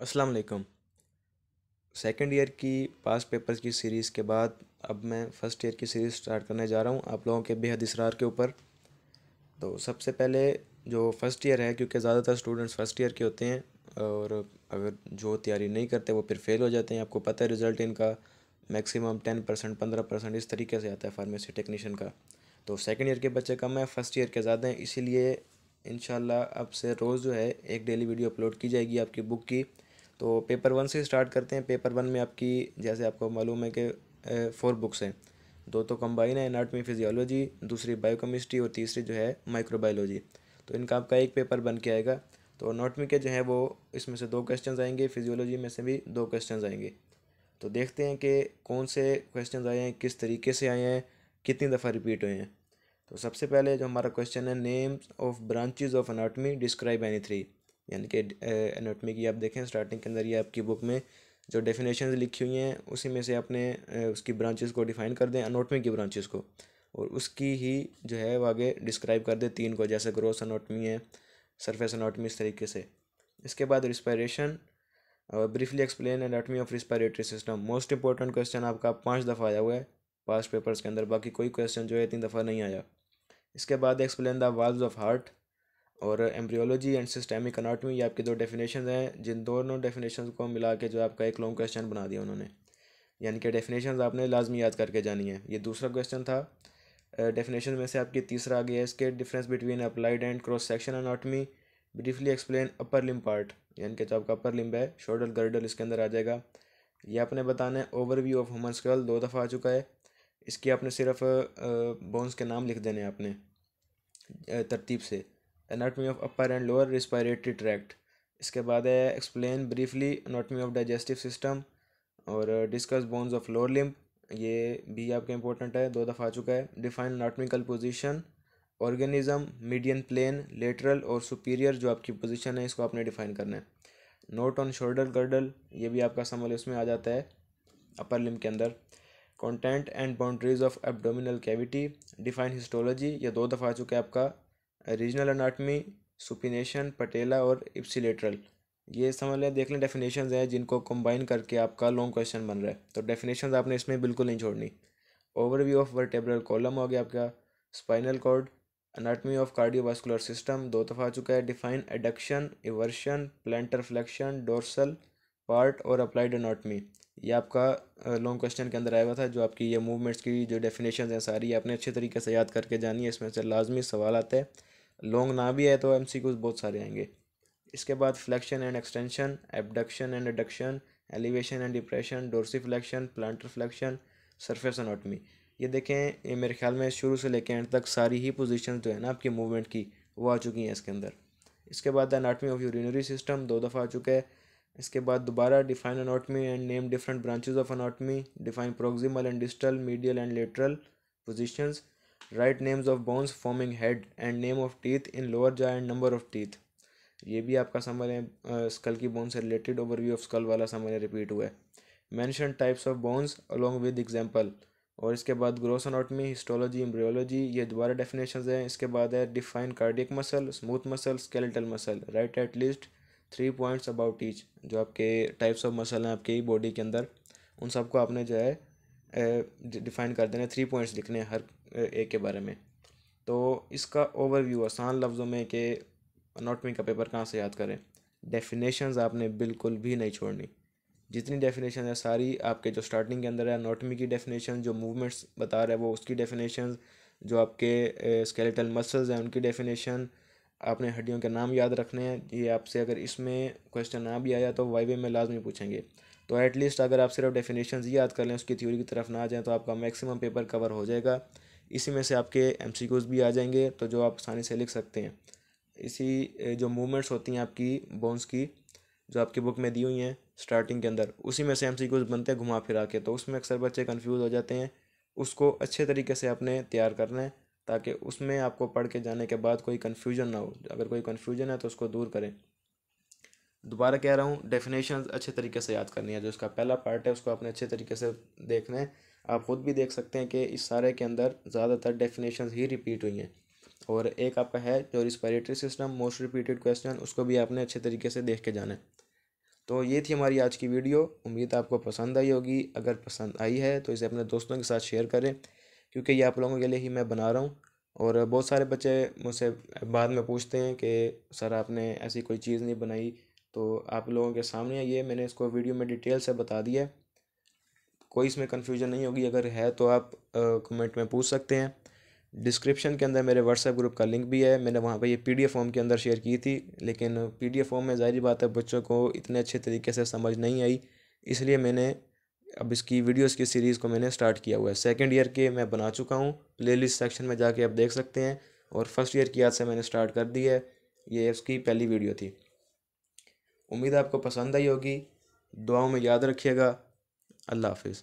अस्सलाम वालेकुम second year की पास पेपर्स की सीरीज़ के बाद अब मैं फ़र्स्ट ईयर की सीरीज़ स्टार्ट करने जा रहा हूँ आप लोगों के बेहद इसरार के ऊपर तो सबसे पहले जो फ़र्स्ट ईयर है क्योंकि ज़्यादातर स्टूडेंट्स फ़र्स्ट ईयर के होते हैं और अगर जो तैयारी नहीं करते वो फिर फेल हो जाते हैं आपको पता है रिज़ल्ट इनका मैक्सिमम टेन परसेंट पंद्रह परसेंट इस तरीके से आता है फार्मेसी टेक्नीशियन का तो सेकेंड ईयर के बच्चे कम है फ़र्स्ट ईयर के ज़्यादा हैं इसीलिए इन अब से रोज़ जो है एक डेली वीडियो अपलोड की जाएगी आपकी बुक की तो पेपर वन से स्टार्ट करते हैं पेपर वन में आपकी जैसे आपको मालूम है कि फोर बुक्स हैं दो तो कंबाइन है एनाटमी फिजियोलॉजी दूसरी बायोकेमिस्ट्री और तीसरी जो है माइक्रोबायोलॉजी तो इनका आपका एक पेपर बन के आएगा तो एनाटमी के जो है वो इसमें से दो क्वेश्चन आएंगे फिजियोलॉजी में से भी दो क्वेश्चन आएंगे तो देखते हैं कि कौन से क्वेश्चन आए हैं किस तरीके से आए हैं कितनी दफ़ा रिपीट हुए हैं तो सबसे पहले जो हमारा क्वेश्चन है names of branches of anatomy describe any three यानी कि एनाटमी की आप देखें स्टार्टिंग के अंदर ये आपकी बुक में जो डेफिनेशन लिखी हुई हैं उसी में से आपने उसकी ब्रांचेस को डिफाइन कर दें अनोटमी की ब्रांचेस को और उसकी ही जो है वो आगे डिस्क्राइब कर दें तीन को जैसे ग्रोस अनोटमी है सरफेस अनोटमी इस तरीके से इसके बाद respiration briefly explain anatomy of respiratory system most important question आपका पाँच दफ़ा आया हुआ है पास्ट पेपर्स के अंदर बाकी कोई क्वेश्चन जो है इतनी दफ़ा नहीं आया इसके बाद explain the valve of heart और एम्ब्रियोलॉजी एंड सिस्टेमिक अनाटमी ये आपके दो डेफिनेशन हैं जिन दोनों डेफिनेशन को मिला के जो आपका एक लॉन्ग क्वेश्चन बना दिया उन्होंने यानी कि डेफिनेशन आपने लाजमी याद करके जानी है ये दूसरा क्वेश्चन था डेफिनेशन में से आपकी तीसरा आ गया इसके difference between applied and cross section anatomy briefly explain upper limb part यानी कि जो आपका अपर लिम्ब है शोल्डर गर्डल इसके अंदर आ जाएगा ये आपने बताना है ओवरव्यू ऑफ ह्यूमन स्कल दो दफ़ा आ चुका है इसकी आपने सिर्फ बोन्स के नाम लिख देने हैं आपने तरतीब से anatomy of upper and lower respiratory tract इसके बाद है explain briefly anatomy of digestive system और discuss bones of lower limb ये भी आपके इंपॉर्टेंट है दो दफ़ा आ चुका है define anatomical position organism median plane lateral और सुपीरियर जो आपकी पोजिशन है इसको आपने डिफाइन करना है नोट ऑन शोल्डर गर्डल ये भी आपका समल उसमें आ जाता है अपर लिम्ब के अंदर content and boundaries of abdominal cavity define histology ये दो दफ़ा आ चुका है आपका रीजनल अनाटमी सुपिनेशन पटेला और इप्सीटरल ये समझ लें देख लें डेफिनेशन हैं जिनको कंबाइन करके आपका लॉन्ग क्वेश्चन बन रहा है तो डेफिनेशन आपने इसमें बिल्कुल नहीं छोड़नी ओवरव्यू ऑफ वर्टेब्रल कॉलम हो गया आपका spinal cord anatomy of cardiovascular system दो दफ़ा तो आ चुका है define adduction eversion plantar flexion dorsal part और अप्लाइड अनाटमी ये आपका लॉन्ग क्वेश्चन के अंदर आया हुआ था जो आपकी ये मूवमेंट्स की जो डेफिनेशन हैं सारी आपने अच्छे तरीके से याद करके जानी है इसमें से लाजमी सवाल आते हैं लॉन्ग ना भी आए तो एम बहुत सारे आएंगे इसके बाद flexion and extension abduction and adduction elevation and depression dorsi flexion plantar flexion surface anatomy ये देखें ये मेरे ख्याल में शुरू से लेकर एंड तक सारी ही पोजिशन जो है ना आपकी मूवमेंट की वो आ चुकी हैं इसके अंदर इसके बाद अनाटमी ऑफ यूरिनरी सिस्टम दो दफ़ा आ चुका है इसके बाद दोबारा define anatomy and name different branches of anatomy define proximal and distal medial and lateral positions write names of bones forming head and name of teeth in lower jaw and number of teeth ये भी आपका समर है skull की bone से related overview of skull वाला समर repeat हुआ है mention types of bones along with example और इसके बाद ग्रोस अनाटमी हिस्टोलॉजी एम्ब्रियोलॉजी ये दोबारा डेफिनेशन है इसके बाद है define cardiac muscle smooth muscle skeletal muscle write at least three points about each जो आपके टाइप्स ऑफ मसल हैं ही बॉडी के अंदर उन सबको आपने जो है डिफ़ाइन कर देना थ्री पॉइंट्स लिखने हर एक के बारे में तो इसका ओवरव्यू आसान लफ्ज़ों में कि अनाटमी का पेपर कहाँ से याद करें डेफिनेशंस आपने बिल्कुल भी नहीं छोड़नी जितनी डेफिनेशन है सारी आपके जो स्टार्टिंग के अंदर है नोटमी की डेफिनेशन जो मूवमेंट्स बता रहे हैं वो उसकी डेफिनेशन जो आपके स्केलेटल मसल्स हैं उनकी डेफिनेशन आपने हड्डियों के नाम याद रखने हैं ये आपसे अगर इसमें क्वेश्चन ना भी आया तो वाइवे में लाजमी पूछेंगे तो एटलीस्ट अगर आप सिर्फ डेफिनेशन याद कर लें उसकी थ्योरी की तरफ ना जाएँ तो आपका मैक्सिमम पेपर कवर हो जाएगा इसी में से आपके एम भी आ जाएंगे तो जो आप आसानी से लिख सकते हैं इसी जो मूवमेंट्स होती हैं आपकी बोन्स की जो आपकी बुक में दी हुई हैं स्टार्टिंग के अंदर उसी में से एम बनते हैं घुमा फिरा के तो उसमें अक्सर बच्चे कन्फ्यूज़ हो जाते हैं उसको अच्छे तरीके से आपने तैयार करना है ताकि उसमें आपको पढ़ के जाने के बाद कोई कन्फ्यूजन ना हो अगर कोई कन्फ्यूजन है तो उसको दूर करें दोबारा कह रहा हूँ डेफिनेशन अच्छे तरीके से याद करनी है जो इसका पहला पार्ट है उसको आपने अच्छे तरीके से देखना है आप खुद भी देख सकते हैं कि इस सारे के अंदर ज़्यादातर डेफिनेशन ही रिपीट हुई हैं और एक आपका है जो respiratory system most repeated question उसको भी आपने अच्छे तरीके से देख के जाना है तो ये थी हमारी आज की वीडियो उम्मीद आपको पसंद आई होगी अगर पसंद आई है तो इसे अपने दोस्तों के साथ शेयर करें क्योंकि ये आप लोगों के लिए ही मैं बना रहा हूँ और बहुत सारे बच्चे मुझसे बाद में पूछते हैं कि सर आपने ऐसी कोई चीज़ नहीं बनाई तो आप लोगों के सामने ये मैंने इसको वीडियो में डिटेल से बता दिया है कोई इसमें कन्फ्यूजन नहीं होगी अगर है तो आप कमेंट में पूछ सकते हैं डिस्क्रिप्शन के अंदर मेरे व्हाट्सएप ग्रुप का लिंक भी है मैंने वहाँ पर ये पीडीएफ फॉर्म के अंदर शेयर की थी लेकिन पीडीएफ फॉर्म में जाहिर बात है बच्चों को इतने अच्छे तरीके से समझ नहीं आई इसलिए मैंने अब इसकी वीडियोस की सीरीज़ को मैंने स्टार्ट किया हुआ है सेकेंड ईयर के मैं बना चुका हूँ प्ले सेक्शन में जाके आप देख सकते हैं और फर्स्ट ईयर की याद से मैंने स्टार्ट कर दी है ये इसकी पहली वीडियो थी उम्मीद आपको पसंद आई होगी दुआओं में याद रखिएगा अल्लाह हाफिज़